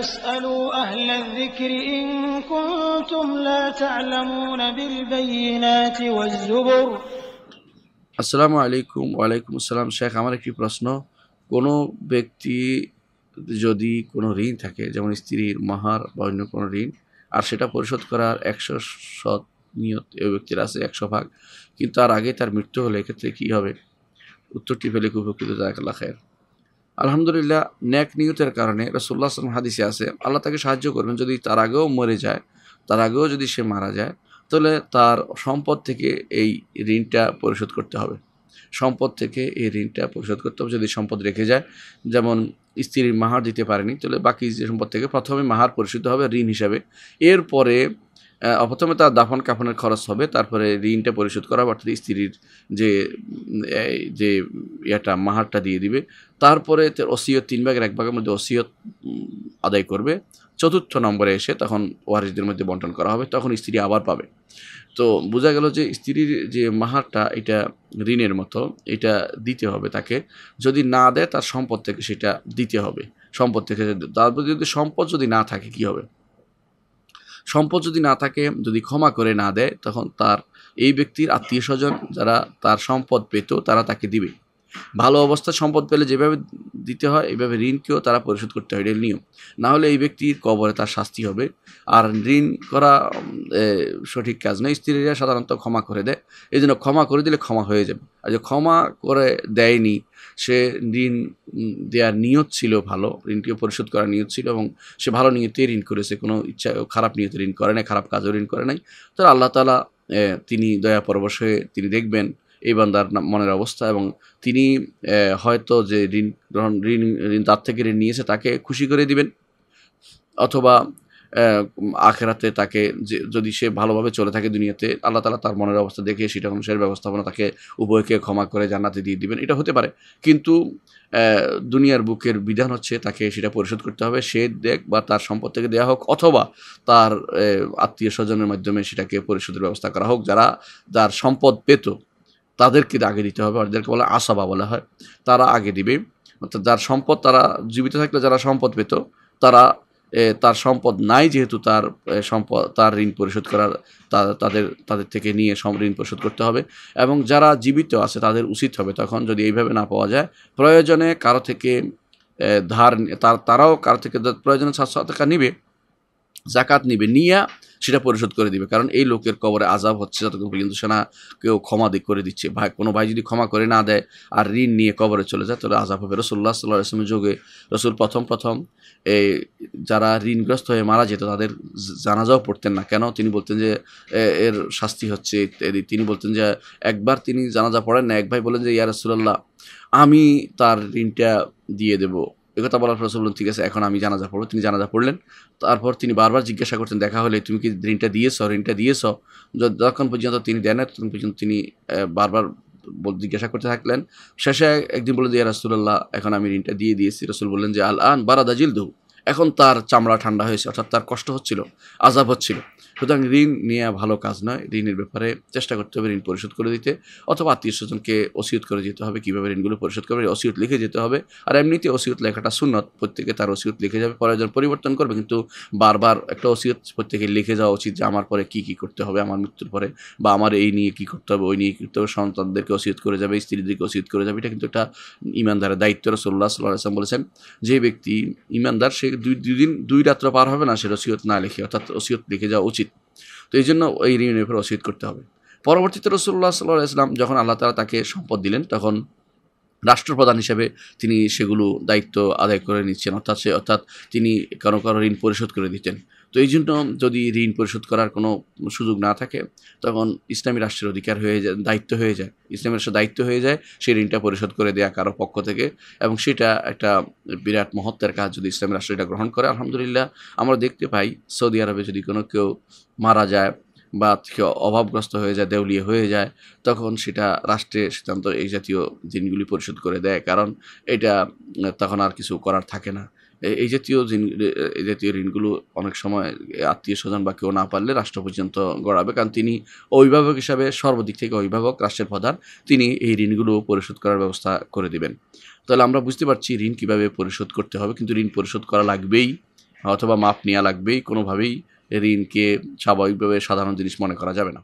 আসসালাম আসসালামু আলাইকুম ওয়ালাইকুম আসসালাম শেখ আমার একটি প্রশ্ন কোনো ব্যক্তি যদি কোনো ঋণ থাকে যেমন স্ত্রীর মাহার বা অন্য কোনো ঋণ আর সেটা পরিশোধ করার একশো শত নিয়ত এ ব্যক্তির আছে একশো ভাগ কিন্তু তার আগে তার মৃত্যু হলে এক্ষেত্রে কী হবে উত্তরটি পেলে খুব উপকৃত জায়গা খায়ের আলহামদুলিল্লাহ ন্যাক নিয়তের কারণে রসুল্লাহ আসলাম হাদিসে আছে আল্লাহ তাকে সাহায্য করবেন যদি তার আগেও মরে যায় তার আগেও যদি সে মারা যায় তাহলে তার সম্পদ থেকে এই ঋণটা পরিশোধ করতে হবে সম্পদ থেকে এই ঋণটা পরিশোধ করতে হবে যদি সম্পদ রেখে যায় যেমন স্ত্রীর মাহার দিতে পারেনি তাহলে বাকি যে সম্পদ থেকে প্রথমে মাহার পরিশোধ হবে ঋণ হিসাবে এরপরে প্রথমে তার দাফন কাফনের খরচ হবে তারপরে ঋণটা পরিশোধ করা অর্থাৎ স্ত্রীর যে যে ইয়াটা মাহারটা দিয়ে দিবে তারপরে তার অসিয়ত তিন ভাগের এক ভাগের মধ্যে অসিয়ত আদায় করবে চতুর্থ নম্বরে এসে তখন ওয়ারিসদের মধ্যে বন্টন করা হবে তখন স্ত্রী আবার পাবে তো বোঝা গেল যে স্ত্রীর যে মাহারটা এটা ঋণের মতো এটা দিতে হবে তাকে যদি না দেয় তার সম্পদ থেকে সেটা দিতে হবে সম্পদ থেকে তারপর যদি সম্পদ যদি না থাকে কি হবে সম্পদ যদি না থাকে যদি ক্ষমা করে না দেয় তখন তার এই ব্যক্তির আত্মীয় স্বজন যারা তার সম্পদ পেত তারা তাকে দিবে ভালো অবস্থা সম্পদ পেলে যেভাবে দিতে হয় এইভাবে ঋণকেও তারা পরিশোধ করতে হয় নিয়ম না হলে এই ব্যক্তির কবরে তার শাস্তি হবে আর ঋণ করা সঠিক কাজ নয় স্ত্রীরা সাধারণত ক্ষমা করে দেয় এই জন্য ক্ষমা করে দিলে ক্ষমা হয়ে যাবে আর যে ক্ষমা করে দেয়নি সে ঋণ দেওয়ার নিয়ত ছিল ভালো ঋণকেও পরিশোধ করার নিয়ত ছিল এবং সে ভালো নিয়তে ঋণ করেছে কোনো ইচ্ছা খারাপ নিয়তে ঋণ করে নাই খারাপ কাজও ঋণ করে নাই তো আল্লাহ তালা তিনি দয়া পরবশ হয়ে তিনি দেখবেন এই বান্দার মনের অবস্থা এবং তিনি হয়তো যে ঋণ গ্রহণ ঋণ ঋণ তার থেকে ঋণ নিয়েছে তাকে খুশি করে দিবেন অথবা আখেরাতে তাকে যে যদি সে ভালোভাবে চলে থাকে দুনিয়াতে আল্লাহ তালা তার মনের অবস্থা দেখে সেটা অনুসারে ব্যবস্থাপনা তাকে উভয়কে ক্ষমা করে জান্নাতে দিয়ে দিবেন এটা হতে পারে কিন্তু দুনিয়ার বুকের বিধান হচ্ছে তাকে সেটা পরিশোধ করতে হবে সে দেখ বা তার সম্পদ থেকে দেওয়া হোক অথবা তার আত্মীয় স্বজনের মাধ্যমে সেটাকে পরিশোধের ব্যবস্থা করা হোক যারা যার সম্পদ পেত তাদেরকে আগে দিতে হবে যাদেরকে বলে আসাবা বলা হয় তারা আগে দিবে অর্থাৎ যার সম্পদ তারা জীবিত থাকলে যারা সম্পদ পেত তারা তার সম্পদ নাই যেহেতু তার সম্পদ তার ঋণ পরিশোধ করার তাদের তাদের থেকে নিয়ে সম ঋণ পরিশোধ করতে হবে এবং যারা জীবিত আছে তাদের উচিত হবে তখন যদি এইভাবে না পাওয়া যায় প্রয়োজনে কারো থেকে ধার তারাও কারো থেকে প্রয়োজনে টাকা নিবে জাকাত নিবে নিয়ে সেটা পরিশোধ করে দিবে কারণ এই লোকের কবরে আজাব হচ্ছে যতক্ষণ পর্যন্ত সেনা কেউ ক্ষমা দিক করে দিচ্ছে ভাই কোনো ভাই যদি ক্ষমা করে না দেয় আর ঋণ নিয়ে কবরে চলে যায় তাহলে আজাব হবে রসুল্লাহ সাল্লাহ আসলামের যুগে রসুল প্রথম প্রথম এই যারা ঋণগ্রস্ত হয়ে মারা যেত তাদের জানাজাও পড়তেন না কেন তিনি বলতেন যে এর শাস্তি হচ্ছে ইত্যাদি তিনি বলতেন যে একবার তিনি জানাজা পড়েন না এক ভাই বলেন যে ইয়া রসুল্লাহ আমি তার ঋণটা দিয়ে দেবো একথা বলার পর বললেন ঠিক আছে এখন আমি জানাজা পড়বো তিনি জানাজা পড়লেন তারপর তিনি বারবার জিজ্ঞাসা করতেন দেখা হলে তুমি কি ঋণটা দিয়েছ ঋণটা দিয়েছ যতক্ষণ পর্যন্ত তিনি দেন না ততক্ষণ পর্যন্ত তিনি বারবার জিজ্ঞাসা করতে থাকলেন শেষে একদিন বলে যে রাসুল্লাহ এখন আমি ঋণটা দিয়ে দিয়েছি রসুল বললেন যে আল আন বারাদা জিল এখন তার চামড়া ঠান্ডা হয়েছে অর্থাৎ তার কষ্ট হচ্ছিল আজাব হচ্ছিল সুতরাং ঋণ নেওয়া ভালো কাজ নয় ঋণের ব্যাপারে চেষ্টা করতে হবে ঋণ পরিশোধ করে দিতে অথবা আত্মীয় স্বজনকে অসিয়ত করে যেতে হবে কীভাবে ঋণগুলো পরিশোধ করবে অসিয়ত লিখে যেতে হবে আর এমনিতে অসিয়ত লেখাটা সুন্নত প্রত্যেকে তার অসিয়ত লিখে যাবে প্রয়োজন পরিবর্তন করবে কিন্তু বারবার একটা অসিয়ত প্রত্যেকে লিখে যাওয়া উচিত যে আমার পরে কী কী করতে হবে আমার মৃত্যুর পরে বা আমার এই নিয়ে কী করতে হবে ওই নিয়ে কী করতে হবে সন্তানদেরকে অসিয়ত করে যাবে স্ত্রীদেরকে অসিয়ত করে যাবে এটা কিন্তু একটা ইমানদারের দায়িত্ব রসল্লাহ সাল্লাহ আসলাম বলেছেন যে ব্যক্তি ইমানদার সে থেকে দুই দুদিন দুই রাত্র পার হবে না সে রসিয়ত না লিখে অর্থাৎ রসিয়ত লিখে যাওয়া উচিত তো এই জন্য এই ঋণের উপর ওসিয়ত করতে হবে পরবর্তীতে রসুল্লাহ সাল্লাহ ইসলাম যখন আল্লাহ তালা তাকে সম্পদ দিলেন তখন রাষ্ট্রপ্রধান হিসেবে তিনি সেগুলো দায়িত্ব আদায় করে নিচ্ছেন অর্থাৎ সে অর্থাৎ তিনি কারো কারো ঋণ পরিশোধ করে দিতেন তো এই জন্য যদি ঋণ পরিশোধ করার কোনো সুযোগ না থাকে তখন ইসলামী রাষ্ট্রের অধিকার হয়ে যায় দায়িত্ব হয়ে যায় ইসলামী রাষ্ট্রের দায়িত্ব হয়ে যায় সেই ঋণটা পরিশোধ করে দেয়া কারো পক্ষ থেকে এবং সেটা একটা বিরাট মহত্বের কাজ যদি ইসলামী রাষ্ট্র এটা গ্রহণ করে আলহামদুলিল্লাহ আমরা দেখতে পাই সৌদি আরবে যদি কোনো কেউ মারা যায় বা কেউ অভাবগ্রস্ত হয়ে যায় দেউলিয়ে হয়ে যায় তখন সেটা রাষ্ট্রে সিদ্ধান্ত এই জাতীয় জিনগুলি পরিশোধ করে দেয় কারণ এটা তখন আর কিছু করার থাকে না এই জাতীয় ঋণ এই জাতীয় ঋণগুলো অনেক সময় আত্মীয় স্বজন বা কেউ না পারলে রাষ্ট্র পর্যন্ত গড়াবে কারণ তিনি অভিভাবক হিসাবে সর্বদিক থেকে অভিভাবক রাষ্ট্রের প্রধান তিনি এই ঋণগুলো পরিশোধ করার ব্যবস্থা করে দিবেন তাহলে আমরা বুঝতে পারছি ঋণ কীভাবে পরিশোধ করতে হবে কিন্তু ঋণ পরিশোধ করা লাগবেই অথবা মাপ নেওয়া লাগবেই কোনোভাবেই ঋণকে স্বাভাবিকভাবে সাধারণ জিনিস মনে করা যাবে না